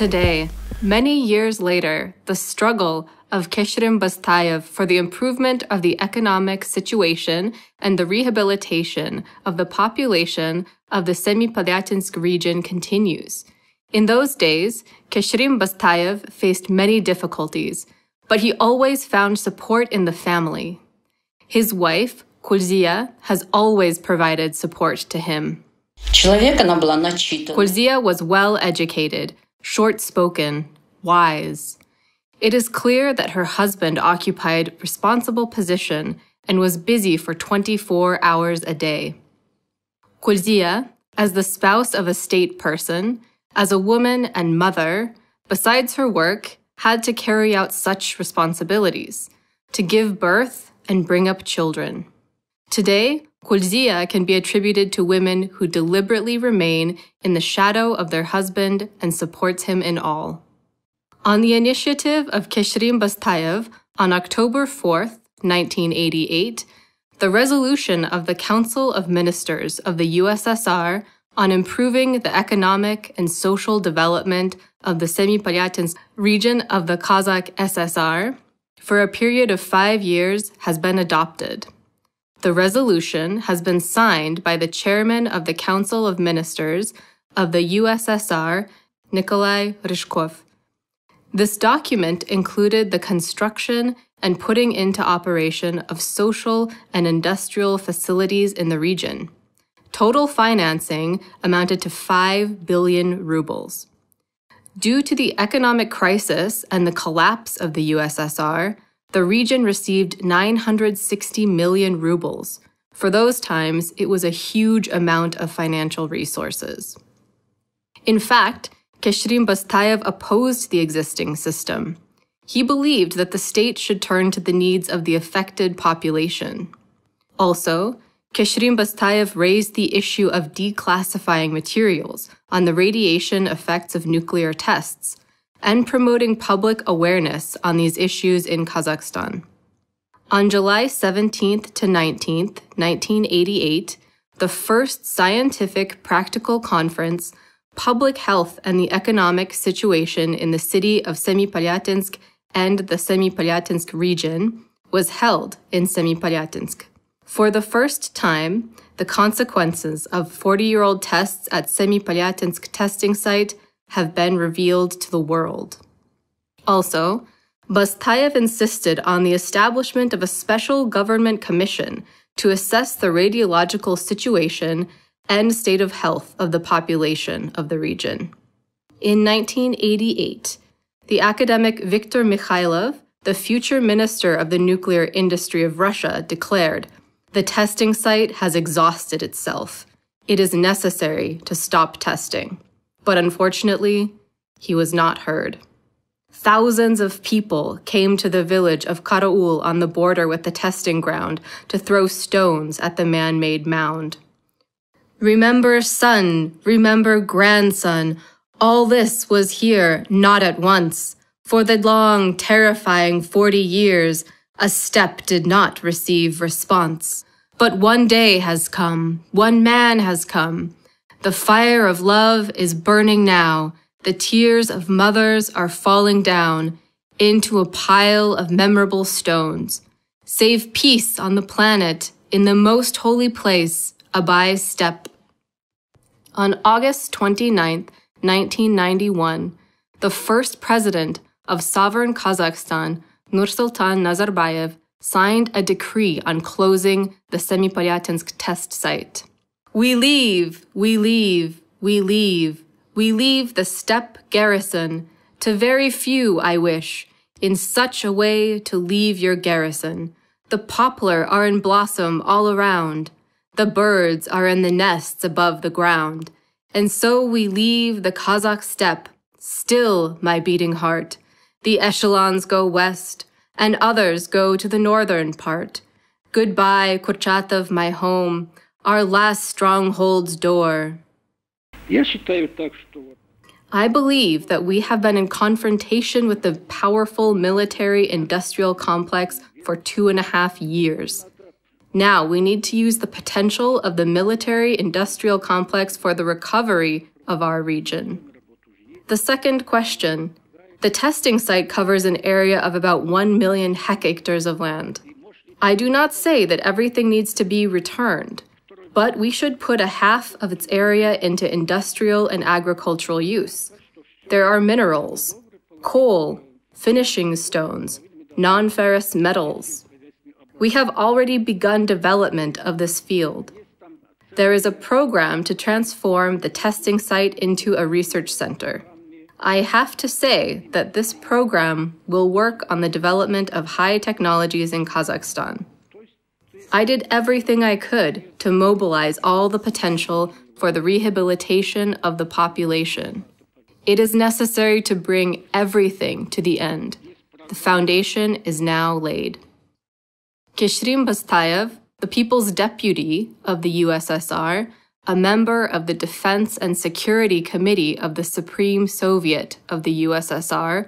Today, many years later, the struggle of Kesherim Bastayev for the improvement of the economic situation and the rehabilitation of the population of the Semipalatinsk region continues. In those days, Kesherim Bastayev faced many difficulties, but he always found support in the family. His wife, Kulzia, has always provided support to him. Kulzia was well educated, short spoken, wise. It is clear that her husband occupied responsible position and was busy for 24 hours a day. Quzia, as the spouse of a state person, as a woman and mother, besides her work, had to carry out such responsibilities to give birth and bring up children. Today, Kulzia can be attributed to women who deliberately remain in the shadow of their husband and supports him in all. On the initiative of Kishrin Bastayev on October 4, 1988, the resolution of the Council of Ministers of the USSR on improving the economic and social development of the Semipalatinsk region of the Kazakh SSR for a period of five years has been adopted. The resolution has been signed by the chairman of the Council of Ministers of the USSR, Nikolai Ryshkov. This document included the construction and putting into operation of social and industrial facilities in the region. Total financing amounted to 5 billion rubles. Due to the economic crisis and the collapse of the USSR, the region received 960 million rubles. For those times, it was a huge amount of financial resources. In fact, Keshrim Bastayev opposed the existing system. He believed that the state should turn to the needs of the affected population. Also, Keshrim Bastayev raised the issue of declassifying materials on the radiation effects of nuclear tests and promoting public awareness on these issues in Kazakhstan. On July 17th to 19th, 1988, the first scientific practical conference, Public Health and the Economic Situation in the City of Semipalatinsk and the Semipalatinsk region, was held in Semipalatinsk. For the first time, the consequences of 40 year old tests at Semipalatinsk testing site have been revealed to the world. Also, Bastayev insisted on the establishment of a special government commission to assess the radiological situation and state of health of the population of the region. In 1988, the academic Viktor Mikhailov, the future minister of the nuclear industry of Russia, declared the testing site has exhausted itself. It is necessary to stop testing but unfortunately, he was not heard. Thousands of people came to the village of Karaul on the border with the testing ground to throw stones at the man made mound. Remember son, remember grandson, all this was here, not at once. For the long, terrifying forty years, a step did not receive response. But one day has come, one man has come, the fire of love is burning now. The tears of mothers are falling down into a pile of memorable stones. Save peace on the planet in the most holy place, Abai Step. On August 29, 1991, the first president of sovereign Kazakhstan, Nursultan Nazarbayev, signed a decree on closing the Semipalatinsk test site. We leave, we leave, we leave, we leave the steppe garrison. To very few, I wish, in such a way to leave your garrison. The poplar are in blossom all around. The birds are in the nests above the ground. And so we leave the Kazakh steppe, still my beating heart. The echelons go west, and others go to the northern part. Goodbye, Kurchatov, my home. Our last stronghold's door. I believe that we have been in confrontation with the powerful military industrial complex for two and a half years. Now we need to use the potential of the military industrial complex for the recovery of our region. The second question the testing site covers an area of about 1 million hectares of land. I do not say that everything needs to be returned but we should put a half of its area into industrial and agricultural use. There are minerals, coal, finishing stones, non ferrous metals. We have already begun development of this field. There is a program to transform the testing site into a research center. I have to say that this program will work on the development of high technologies in Kazakhstan. I did everything I could to mobilize all the potential for the rehabilitation of the population. It is necessary to bring everything to the end. The foundation is now laid. Kishrim Bastayev, the People's Deputy of the USSR, a member of the Defense and Security Committee of the Supreme Soviet of the USSR,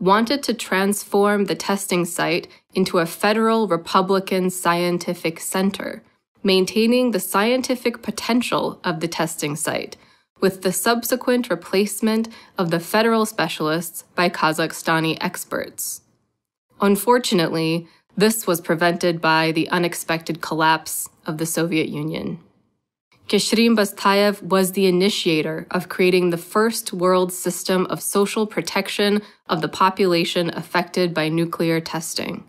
wanted to transform the testing site into a federal Republican scientific center, maintaining the scientific potential of the testing site, with the subsequent replacement of the federal specialists by Kazakhstani experts. Unfortunately, this was prevented by the unexpected collapse of the Soviet Union. Kishrin Bastayev was the initiator of creating the first world system of social protection of the population affected by nuclear testing.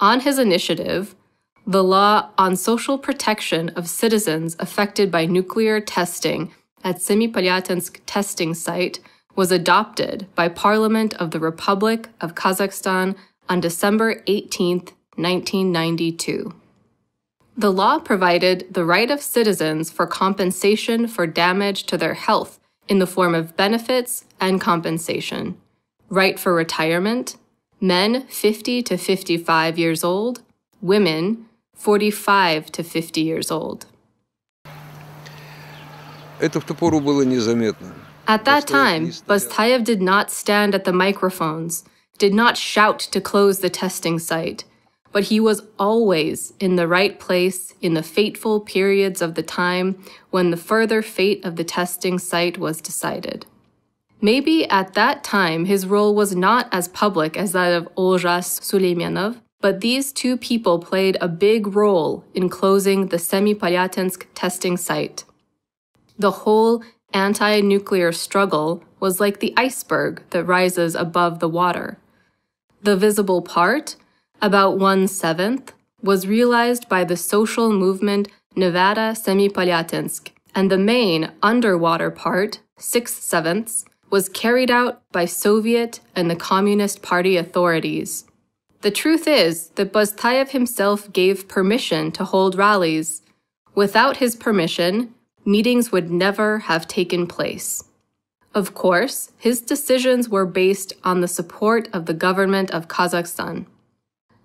On his initiative, the law on social protection of citizens affected by nuclear testing at Semipalatinsk testing site was adopted by Parliament of the Republic of Kazakhstan on December 18, 1992. The law provided the right of citizens for compensation for damage to their health in the form of benefits and compensation, right for retirement, men 50 to 55 years old, women 45 to 50 years old. At that time, Bastayev did not stand at the microphones, did not shout to close the testing site but he was always in the right place in the fateful periods of the time when the further fate of the testing site was decided. Maybe at that time his role was not as public as that of Olzhas Suleimanov, but these two people played a big role in closing the Semipalatinsk testing site. The whole anti nuclear struggle was like the iceberg that rises above the water. The visible part about one seventh, was realized by the social movement Nevada Semipalatinsk, and the main underwater part, six sevenths, was carried out by Soviet and the Communist Party authorities. The truth is that Buztayev himself gave permission to hold rallies. Without his permission, meetings would never have taken place. Of course, his decisions were based on the support of the government of Kazakhstan.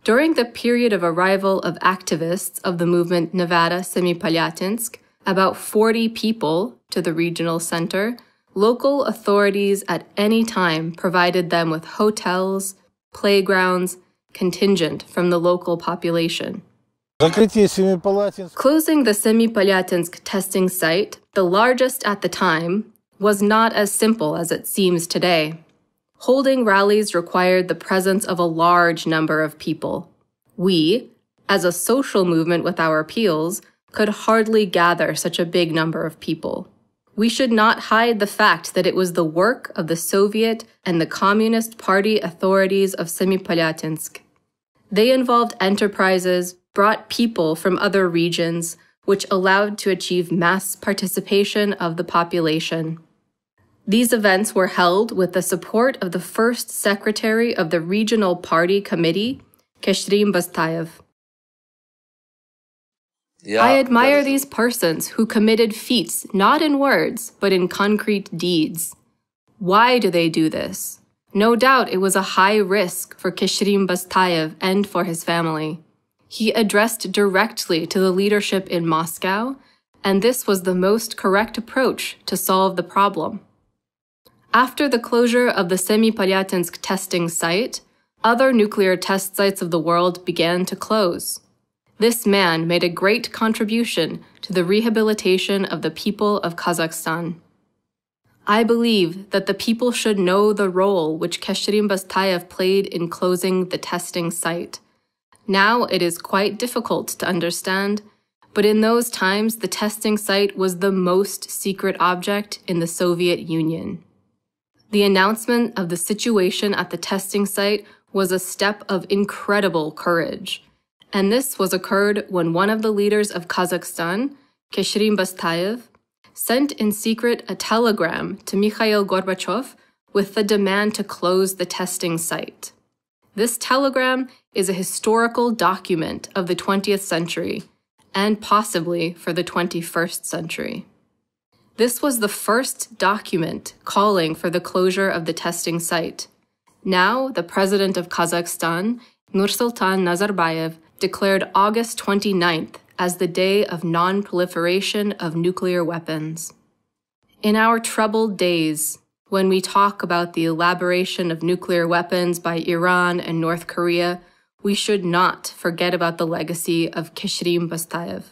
During the period of arrival of activists of the movement Nevada Semipalatinsk, about 40 people to the regional center, local authorities at any time provided them with hotels, playgrounds, contingent from the local population. Closing the Semipalatinsk testing site, the largest at the time, was not as simple as it seems today holding rallies required the presence of a large number of people. We, as a social movement with our appeals, could hardly gather such a big number of people. We should not hide the fact that it was the work of the Soviet and the Communist Party authorities of Semipalatinsk. They involved enterprises, brought people from other regions, which allowed to achieve mass participation of the population. These events were held with the support of the first secretary of the Regional Party Committee, Keshrim Bastayev. Yeah, I admire these persons who committed feats not in words, but in concrete deeds. Why do they do this? No doubt it was a high risk for Kishrim Bastayev and for his family. He addressed directly to the leadership in Moscow, and this was the most correct approach to solve the problem. After the closure of the Semipalatinsk testing site, other nuclear test sites of the world began to close. This man made a great contribution to the rehabilitation of the people of Kazakhstan. I believe that the people should know the role which Kesherim Bastayev played in closing the testing site. Now it is quite difficult to understand, but in those times the testing site was the most secret object in the Soviet Union. The announcement of the situation at the testing site was a step of incredible courage. And this was occurred when one of the leaders of Kazakhstan, Keshirin Bastayev, sent in secret a telegram to Mikhail Gorbachev with the demand to close the testing site. This telegram is a historical document of the 20th century and possibly for the 21st century. This was the first document calling for the closure of the testing site. Now, the president of Kazakhstan, Nursultan Nazarbayev, declared August 29th as the day of non-proliferation of nuclear weapons. In our troubled days, when we talk about the elaboration of nuclear weapons by Iran and North Korea, we should not forget about the legacy of Kishrim Bastayev.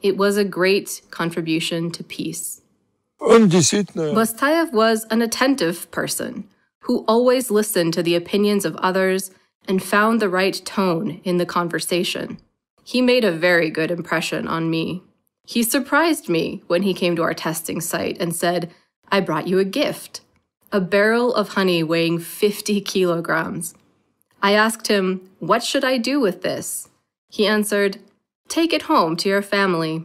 It was a great contribution to peace. Bastayev was an attentive person who always listened to the opinions of others and found the right tone in the conversation. He made a very good impression on me. He surprised me when he came to our testing site and said, I brought you a gift a barrel of honey weighing 50 kilograms. I asked him, What should I do with this? He answered, Take it home to your family.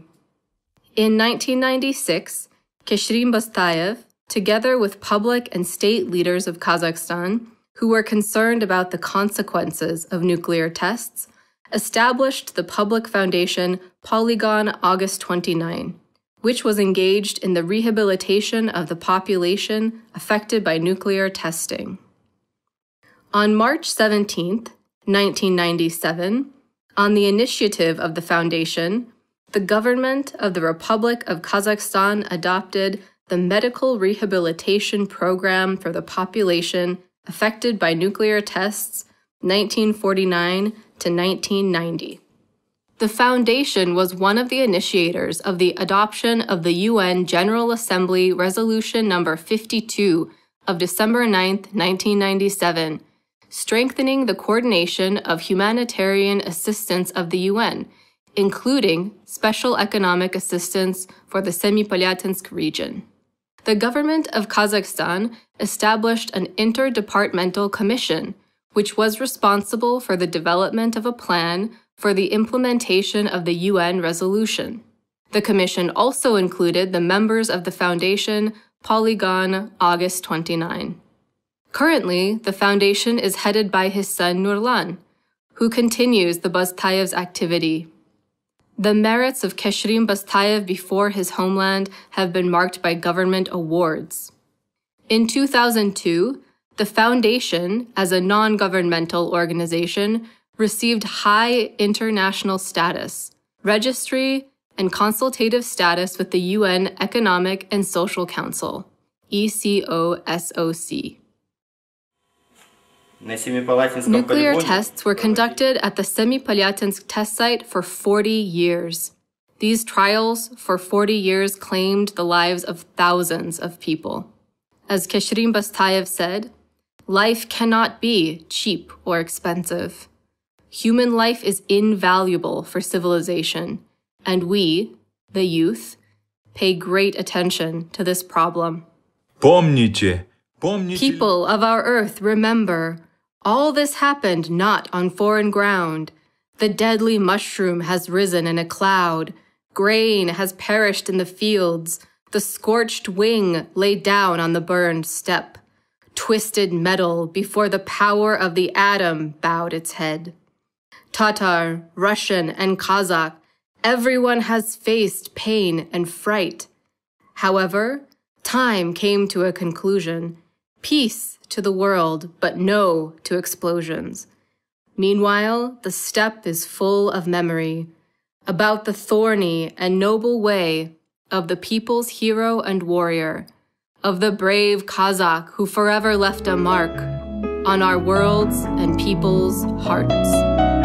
In 1996, Keshrin Bastayev, together with public and state leaders of Kazakhstan who were concerned about the consequences of nuclear tests, established the public foundation Polygon August 29, which was engaged in the rehabilitation of the population affected by nuclear testing. On March 17, 1997, on the initiative of the foundation, the government of the Republic of Kazakhstan adopted the Medical Rehabilitation Program for the Population Affected by Nuclear Tests 1949 to 1990. The Foundation was one of the initiators of the adoption of the UN General Assembly Resolution Number 52 of December 9, 1997, strengthening the coordination of humanitarian assistance of the UN including special economic assistance for the Semipalyatinsk region. The government of Kazakhstan established an interdepartmental commission, which was responsible for the development of a plan for the implementation of the UN resolution. The commission also included the members of the foundation Polygon August 29. Currently, the foundation is headed by his son Nurlan, who continues the Bustayev's activity the merits of Keshrim Bastayev before his homeland have been marked by government awards. In 2002, the foundation, as a non governmental organization, received high international status, registry, and consultative status with the UN Economic and Social Council, ECOSOC. Nuclear tests were conducted at the Semipalatinsk test site for 40 years. These trials for 40 years claimed the lives of thousands of people. As Keshrin Bastayev said, life cannot be cheap or expensive. Human life is invaluable for civilization, and we, the youth, pay great attention to this problem. People of our earth, remember all this happened not on foreign ground. The deadly mushroom has risen in a cloud. Grain has perished in the fields. The scorched wing lay down on the burned step. Twisted metal before the power of the atom bowed its head. Tatar, Russian, and Kazakh, everyone has faced pain and fright. However, time came to a conclusion, Peace to the world, but no to explosions. Meanwhile, the steppe is full of memory about the thorny and noble way of the people's hero and warrior, of the brave Kazakh who forever left a mark on our world's and people's hearts.